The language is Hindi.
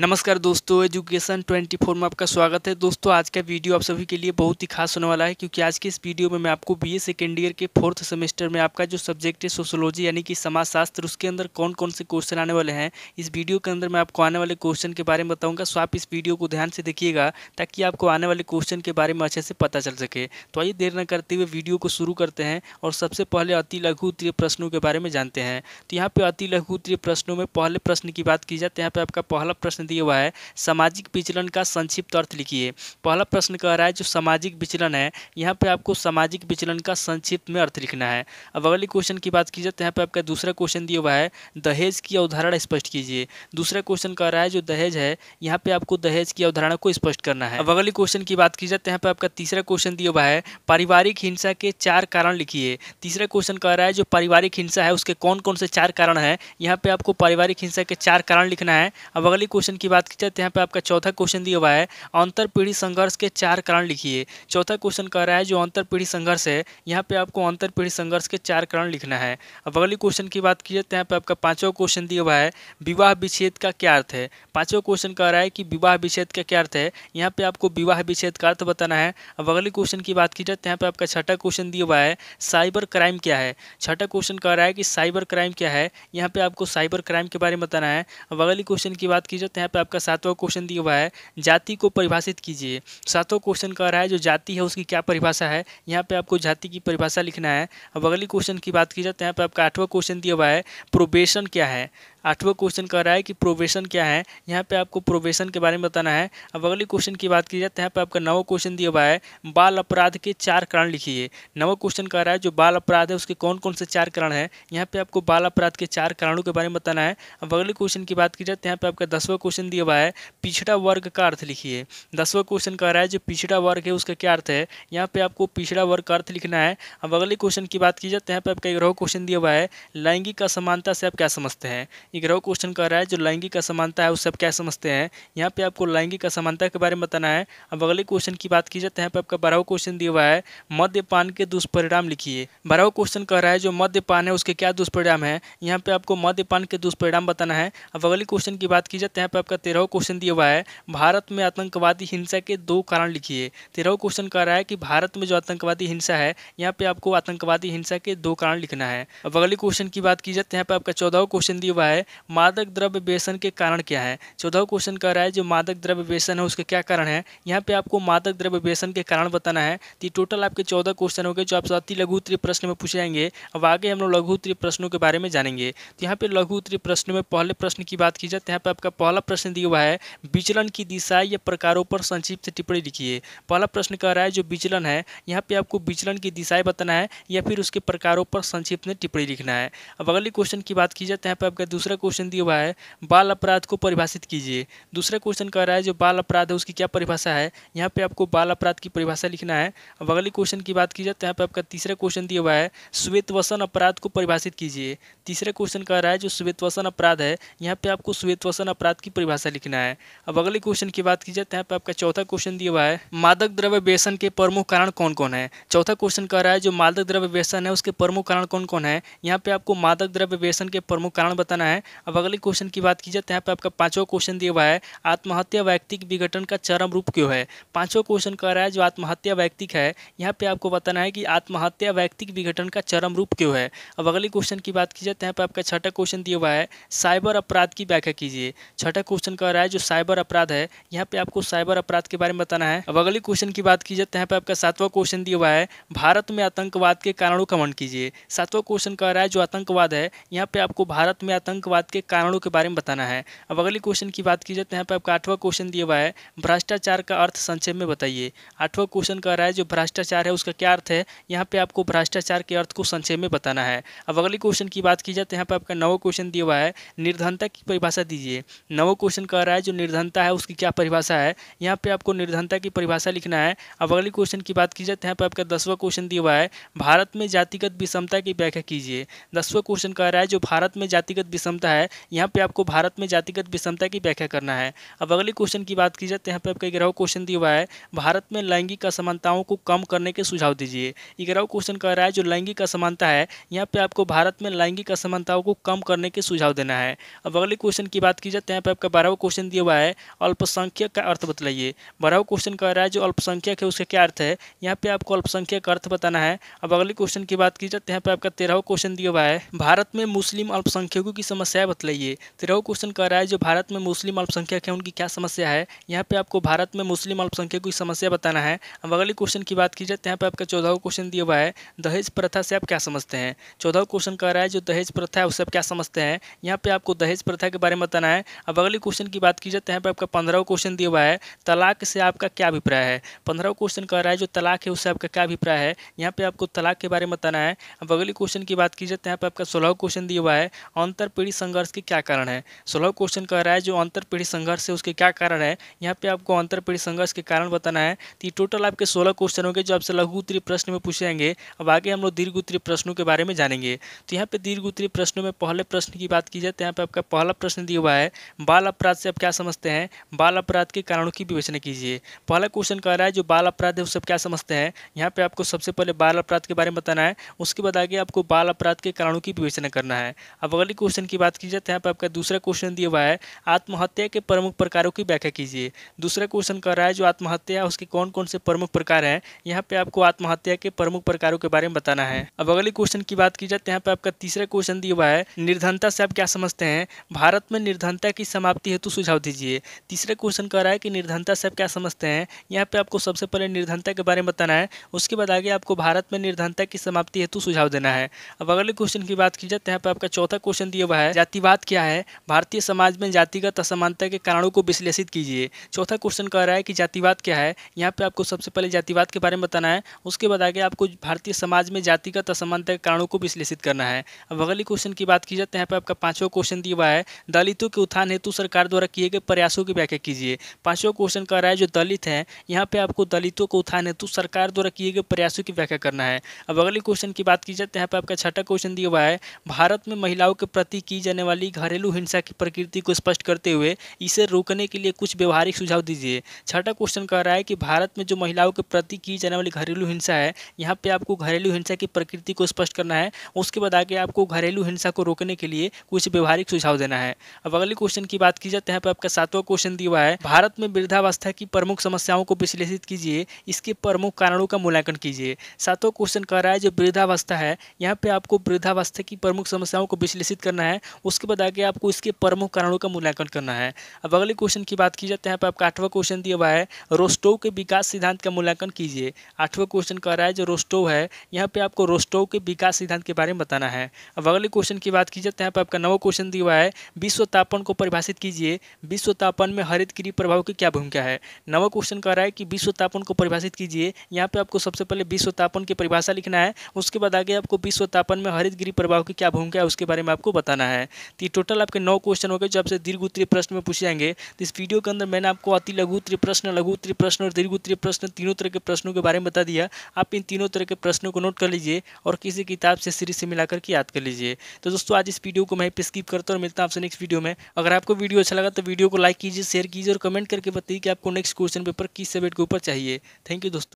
नमस्कार दोस्तों एजुकेशन 24 में आपका स्वागत है दोस्तों आज का वीडियो आप सभी के लिए बहुत ही खास होने वाला है क्योंकि आज के इस वीडियो में मैं आपको बीए सेकेंड ईयर के फोर्थ सेमेस्टर में आपका जो सब्जेक्ट है सोशोलॉजी यानी कि समाजशास्त्र उसके अंदर कौन कौन से क्वेश्चन आने वाले हैं इस वीडियो के अंदर मैं आपको आने वाले क्वेश्चन के बारे में बताऊँगा सो आप इस वीडियो को ध्यान से देखिएगा ताकि आपको आने वाले क्वेश्चन के बारे में अच्छे से पता चल सके तो आइए देर न करते हुए वीडियो को शुरू करते हैं और सबसे पहले अति लघु उत्तरीय प्रश्नों के बारे में जानते हैं तो यहाँ पर अति लघु उत्तरीय प्रश्नों में पहले प्रश्न की बात की जाए तो यहाँ पर आपका पहला प्रश्न प्रश्न दिया हुआ है सामाजिक विचलन का संक्षिप्त अर्थ लिखिए पहला प्रश्न कह रहा है जो सामाजिक विचलन है यहाँ पे आपको सामाजिक विचलन का संक्षिप्त में अर्थ लिखना है अब अगले क्वेश्चन की बात की जाए तो यहाँ पर आपका दूसरा क्वेश्चन दिया हुआ है दहेज की अवधारणा स्पष्ट कीजिए दूसरा क्वेश्चन कह रहा है जो दहेज है यहाँ पर आपको दहेज की अवधारणा को स्पष्ट करना है अब अगले क्वेश्चन की बात की जाए तो यहाँ पर आपका तीसरा क्वेश्चन दिया हुआ है पारिवारिक हिंसा के चार कारण लिखिए तीसरा क्वेश्चन कह रहा है जो पारिवारिक हिंसा है उसके कौन कौन से चार कारण है यहाँ पे आपको पारिवारिक हिंसा के चार कारण लिखना है अब अगले क्वेश्चन क्वेश्चन की बात की जाए तो यहाँ पे आपका चौथा क्वेश्चन दिया हुआ है अंतर पीढ़ी संघर्ष के चार कारण लिखिए चौथा क्वेश्चन कह रहा है जो अंतर पीढ़ी संघर्ष है यहाँ पे आपको अंतर पीढ़ी संघर्ष के चार कारण लिखना है अब अगले क्वेश्चन की बात की जाए तो यहाँ पे आपका पाँचवा क्वेश्चन दिया हुआ है विवाह विच्छेद का क्या अर्थ है पाँचवा क्वेश्चन कह रहा है कि विवाह विच्छेद का क्या अर्थ है यहाँ पे आपको विवाह विच्छेद का अर्थ बताना है अब अगले क्वेश्चन की बात की जाए तो यहाँ पे आपका छठा क्वेश्चन दिया हुआ है साइबर क्राइम क्या है छठा क्वेश्चन कह रहा है कि साइबर क्राइम क्या है यहाँ पे आपको साइबर क्राइम के बारे में बताना है अब अगले क्वेश्चन की बात की जाए सकते हैं यहाँ पे आपका सातवां क्वेश्चन दिया हुआ है जाति को परिभाषित कीजिए सातवां क्वेश्चन कह रहा है जो जाति है उसकी क्या परिभाषा है यहाँ पे आपको जाति की परिभाषा लिखना है अब अगले क्वेश्चन की बात की जाए तो यहाँ पे आपका आठवां क्वेश्चन दिया हुआ है प्रोबेशन क्या है आठवां क्वेश्चन कह रहा है कि प्रोवेशन क्या है यहाँ पे आपको प्रोवेशन के बारे में बताना है अब अगले क्वेश्चन की बात की जाए तो यहाँ पे आपका नवा क्वेश्चन दिया हुआ है बाल अपराध के चार कारण लिखिए नवा क्वेश्चन कह रहा है जो बाल अपराध है उसके कौन कौन से चार कारण है यहाँ पे आपको बाल अपराध के चार कारणों के बारे में बताना है अब अगले क्वेश्चन की बात की जाए तो यहाँ पे आपका दसवा क्वेश्चन दिया हुआ है पिछड़ा वर्ग का अर्थ लिखिए दसवा क्वेश्चन कह रहा है जो पिछड़ा वर्ग है उसका क्या अर्थ है यहाँ पे आपको पिछड़ा वर्ग का अर्थ लिखना है अब अगले क्वेश्चन की बात की जाए तो यहाँ पे आपका ग्रह क्वेश्चन दिया हुआ है लैंगिक असमानता से आप क्या समझते हैं ग्रह क्वेश्चन कर रहा है जो लैंगिक असमानता है उसे आप क्या समझते हैं यहाँ पे आपको लैंगिक असमानता के बारे में बताना है अब अगले क्वेश्चन की बात की जाए तो यहाँ पे आपका बारहवा क्वेश्चन दिया हुआ है मद्यपान के दुष्परिणाम लिखिए बारह क्वेश्चन कह रहा है जो मद्यपान है उसके क्या दुष्परिणाम है यहाँ पे आपको मद्यपान के दुष्परिणाम बताना है अब अगले क्वेश्चन की बात की जाए तो यहाँ पे आपका तेरहवा क्वेश्चन दिया हुआ है भारत में आतंकवादी हिंसा के दो कारण लिखिए तेरहवा क्वेश्चन कह रहा है कि भारत में जो आतंकवादी हिंसा है यहाँ पे आपको आतंकवादी हिंसा के दो कारण लिखना है अब अगले क्वेश्चन की बात की जाए तो यहाँ पे आपका चौदहवा क्वेश्चन दिया हुआ है मादक द्रव्य व्यसन के कारण क्या है चौदह क्वेश्चन कह रहा है जो मादक द्रव्य व्यसन है उसके क्या कारण है यहाँ पे आपको मादक द्रव्य व्यसन के कारण बताना है तो टोटल आपके चौदह क्वेश्चन हो गए जो आपसे अति लघु उत्तरीय प्रश्न में पूछे जाएंगे अब आगे हम लोग लघु उत्तरीय प्रश्नों के बारे में जानेंगे तो यहाँ पे लघु उत्तरीय प्रश्न में पहले प्रश्न की बात की जाए तो यहाँ पर आपका पहला प्रश्न दिया हुआ है विचलन की दिशा या प्रकारों पर संक्षिप्त टिप्पणी लिखिए पहला प्रश्न कह रहा है जो विचलन है यहाँ पे आपको विचलन की दिशाएं बताना है या फिर उसके प्रकारों पर संक्षिप्त में टिप्पणी लिखना है अब अगले क्वेश्चन की बात की जाए तो यहाँ पर आपका दूसरा दूसरा क्वेश्चन दिया हुआ है बाल अपराध को परिभाषित कीजिए दूसरा क्वेश्चन कह रहा है जो बाल अपराध है उसकी क्या परिभाषा है यहाँ पे आपको बाल अपराध की परिभाषा लिखना है अब अगले क्वेश्चन की बात की जाए तो यहाँ पे आपका तीसरा क्वेश्चन दिया हुआ है श्वेत वसन अपराध को परिभाषित कीजिए तीसरा क्वेश्चन कह रहा है जो श्वेत वसन अपराध है यहाँ पे आपको श्वेत वसन अपराध की परिभाषा लिखना है अब अगले क्वेश्चन की बात की जाए तो यहाँ पे आपका चौथा क्वेश्चन दिया हुआ है मादक द्रव्य व्यसन के प्रमुख कारण कौन कौन है चौथा क्वेश्चन कह रहा है जो मादक द्रव्य व्यसन है उसके प्रमुख कारण कौन कौन है यहाँ पे आपको मादक द्रव्य व्यसन के प्रमुख कारण बताना है अब अगले क्वेश्चन की बात की जाए तो यहाँ पर आपका पाँचवा क्वेश्चन दिया हुआ है आत्महत्या व्यक्तिक विघटन का चरम रूप क्यों है पाँचवा क्वेश्चन कह रहा है जो आत्महत्या व्यक्तिक है यहाँ पे आपको बताना है कि आत्महत्या व्यक्तिक विघटन का चरम रूप क्यों है अब अगले क्वेश्चन की बात की जाए तो यहाँ पर आपका छठा क्वेश्चन दिया हुआ है साइबर अपराध की व्याख्या कीजिए छठा क्वेश्चन कह रहा है जो साइबर अपराध है यहाँ पे आपको साइबर अपराध के बारे में बताना है अब अगले क्वेश्चन की बात की जाए तो यहाँ पे आपका सातवा क्वेश्चन दिया हुआ है भारत में आतंकवाद के कारणों का मन कीजिए सातवा क्वेश्चन कह रहा है जो आतंकवाद है यहाँ पे आपको भारत में आतंकवाद आतंकवाद के कारणों के बारे में बताना है अब अगले क्वेश्चन की बात की जाए तो यहाँ पर आपका आठवां क्वेश्चन दिया हुआ है भ्रष्टाचार का अर्थ संक्षेप में बताइए आठवां क्वेश्चन कह रहा है जो भ्रष्टाचार है उसका क्या अर्थ है यहाँ पर आपको भ्रष्टाचार के अर्थ को संक्षेप में बताना है अब अगले क्वेश्चन की बात की जाए तो यहाँ पर आपका नवा क्वेश्चन दिया हुआ है निर्धनता की परिभाषा दीजिए नवा क्वेश्चन कह रहा है जो निर्धनता है उसकी क्या परिभाषा है यहाँ पर आपको निर्धनता की परिभाषा लिखना है अब अगले क्वेश्चन की बात की जाए तो यहाँ पर आपका दसवां क्वेश्चन दिया हुआ है भारत में जातिगत विषमता की व्याख्या कीजिए दसवां क्वेश्चन कह रहा है जो भारत में जातिगत विषमता विषमता है यहाँ पे आपको भारत में जातिगत विषमता की व्याख्या करना है अब अगले क्वेश्चन की बात की जाए तो यहाँ पे आपका ग्यारह क्वेश्चन दिया हुआ है भारत में लैंगिक असमानताओं को कम करने के सुझाव दीजिए ग्यारह क्वेश्चन कह रहा है जो लैंगिक असमानता है यहाँ पे आपको भारत में लैंगिक असमानताओं को कम करने के सुझाव देना है अब अगले क्वेश्चन की बात की जाए तो यहाँ पे आपका बारहवा क्वेश्चन दिया हुआ है अल्पसंख्यक का अर्थ बतलाइए बारहवा क्वेश्चन कह रहा है जो अल्पसंख्यक है उसका क्या अर्थ है यहाँ पे आपको अल्पसंख्यक का अर्थ बताना है अब अगले क्वेश्चन की बात की जाए तो यहाँ पे आपका तेरहवा क्वेश्चन दिया हुआ है भारत में मुस्लिम अल्पसंख्यकों की समस्या समस्याएं बताइए तेरह क्वेश्चन कह रहा है जो भारत में मुस्लिम अल्पसंख्यक है उनकी क्या समस्या है यहाँ पे आपको भारत में मुस्लिम अल्पसंख्यक की समस्या बताना है अब अगले क्वेश्चन की बात की जाए तो यहाँ पे आपका चौदह क्वेश्चन दिया हुआ है दहेज प्रथा से आप क्या समझते हैं चौदह क्वेश्चन कह रहा है जो दहेज प्रथा है उससे आप क्या समझते हैं यहाँ पे आपको दहेज प्रथा के बारे में बताना है अब अगले क्वेश्चन की बात की जाए तो यहाँ पे आपका पंद्रह क्वेश्चन दिया हुआ है तलाक से आपका क्या अभिप्राय है पंद्रह क्वेश्चन कह रहा है जो तलाक है उससे आपका क्या अभिप्राय है यहाँ पे आपको तलाक के बारे में बताना है अब अगले क्वेश्चन की बात की जाए तो यहाँ पे आपका सोलह क्वेश्चन दिया हुआ है अंतर पीढ़ी पीढ़ी संघर्ष के क्या कारण है सोलह क्वेश्चन कह रहा है जो अंतर पीढ़ी संघर्ष है उसके क्या कारण है यहाँ पे आपको अंतर पीढ़ी संघर्ष के कारण बताना है तो टोटल आपके सोलह क्वेश्चन होंगे जो आपसे लघु उत्तरी प्रश्न में पूछे जाएंगे अब आगे हम लोग दीर्घ उत्तरी प्रश्नों के बारे में जानेंगे तो यहाँ पे दीर्घ उत्तरी प्रश्नों में पहले प्रश्न की बात की जाए तो यहाँ पे आपका पहला प्रश्न दिया हुआ है बाल अपराध से आप क्या समझते हैं बाल अपराध के कारणों की विवेचना कीजिए पहला क्वेश्चन कह रहा है जो बाल अपराध है उसे क्या समझते हैं यहाँ पे आपको सबसे पहले बाल अपराध के बारे में बताना है उसके बाद आगे आपको बाल अपराध के कारणों की विवेचना करना है अब अगले क्वेश्चन की बात की जाए तो यहाँ पर आपका दूसरा क्वेश्चन दिया हुआ है आत्महत्या के प्रमुख प्रकारों की व्याख्या कीजिए दूसरा क्वेश्चन कर रहा है जो आत्महत्या है उसके कौन कौन से प्रमुख प्रकार हैं यहाँ पे आपको आत्महत्या के प्रमुख प्रकारों के बारे में बताना है अब अगले क्वेश्चन की बात की जाए तो यहाँ पर आपका तीसरा क्वेश्चन दिया हुआ है निर्धनता से आप क्या समझते हैं भारत में निर्धनता की समाप्ति हेतु सुझाव दीजिए तीसरा क्वेश्चन कर रहा है कि निर्धनता से आप क्या समझते हैं यहाँ पर आपको सबसे पहले निर्धनता के बारे में बताना है उसके बाद आगे आपको भारत में निर्धनता की समाप्ति हेतु सुझाव देना है अब अगले क्वेश्चन की बात की जाए तो यहाँ पर आपका चौथा क्वेश्चन दिया हुआ है जातिवाद क्या है भारतीय समाज में जातिगत असमानता के कारणों को विश्लेषित कीजिए चौथा क्वेश्चन कह रहा है कि जातिवाद क्या है यहाँ पे आपको सबसे पहले जातिवाद के बारे में बताना है उसके बाद आगे आपको भारतीय समाज में जातिगत असमानता के कारणों को विश्लेषित करना है अब अगले क्वेश्चन की बात की जाए तो यहाँ पर आपका पाँचवा क्वेश्चन दिया हुआ है दलितों के उत्थान हेतु सरकार द्वारा किए गए प्रयासों की व्याख्या कीजिए पाँचवा क्वेश्चन कह रहा है जो दलित हैं यहाँ पर आपको दलितों के उत्थान हेतु सरकार द्वारा किए गए प्रयासों की व्याख्या करना है अब अगले क्वेश्चन की बात की जाए तो यहाँ पर आपका छठा क्वेश्चन दिया हुआ है भारत में महिलाओं के प्रति की जाने वाली घरेलू हिंसा की प्रकृति को स्पष्ट करते हुए इसे रोकने के लिए कुछ व्यवहारिक सुझाव दीजिए छठा क्वेश्चन कह रहा है कि भारत में जो महिलाओं के प्रति की जाने वाली घरेलू हिंसा है यहाँ पे आपको घरेलू हिंसा की प्रकृति को स्पष्ट करना है उसके बाद आगे आपको घरेलू हिंसा को रोकने के लिए कुछ व्यवहारिक सुझाव देना है अब अगले क्वेश्चन की बात की जाए यहाँ पर आपका सातवां क्वेश्चन दिया हुआ है भारत में वृद्धावस्था की प्रमुख समस्याओं को विश्लेषित कीजिए इसके प्रमुख कारणों का मूल्यांकन कीजिए सातवां क्वेश्चन कह रहा है जो वृद्धावस्था है यहाँ पे आपको वृद्धावस्था की प्रमुख समस्याओं को विश्लेषित करना है उसके बाद आगे आपको इसके प्रमुख कारणों का मूल्यांकन करना है अब अगले क्वेश्चन की बात की जाते हैं पर आपका आठवां क्वेश्चन दिया हुआ है रोस्टो के विकास सिद्धांत का मूल्यांकन कीजिए आठवा क्वेश्चन कह रहा है जो रोस्टो है यहाँ पर आपको रोस्टो के विकास सिद्धांत के बारे में बताना है अब अगले क्वेश्चन की बात की जाते हैं यहाँ पर आपका नवा क्वेश्चन दिया हुआ है विश्व तापन को परिभाषित कीजिए विश्व तापन में हरित क्रिय प्रभाव की क्या भूमिका है नवा क्वेश्चन कह रहा है कि विश्व तापन को परिभाषित कीजिए यहाँ पे आपको सबसे पहले विश्व तापन की परिभाषा लिखना है उसके बाद आगे आपको विश्व तापन में हरित गिरी प्रभाव की क्या भूमिका है उसके बारे में आपको बताना है है तो ये टोटल आपके नौ क्वेश्चन हो गए जो आपसे दीर्घ उत्तरीय प्रश्न में पूछे जाएंगे तो इस वीडियो के अंदर मैंने आपको अति लघु उत्तरीय प्रश्न लघु उत्तरीय प्रश्न और दीर्घ उत्तरीय प्रश्न तीनों तरह के प्रश्नों के बारे में बता दिया आप इन तीनों तरह के प्रश्नों को नोट कर लीजिए और किसी किताब से सीरीज से मिलाकर के याद कर लीजिए तो दोस्तों आज इस वीडियो को मैं स्किप करता हूँ और मिलता हूँ आपसे नेक्स्ट वीडियो में अगर आपको वीडियो अच्छा लगा तो वीडियो को लाइक कीजिए शेयर कीजिए और कमेंट करके बताइए कि आपको नेक्स्ट क्वेश्चन पेपर किस सब्जेक्ट के ऊपर चाहिए थैंक यू दोस्तों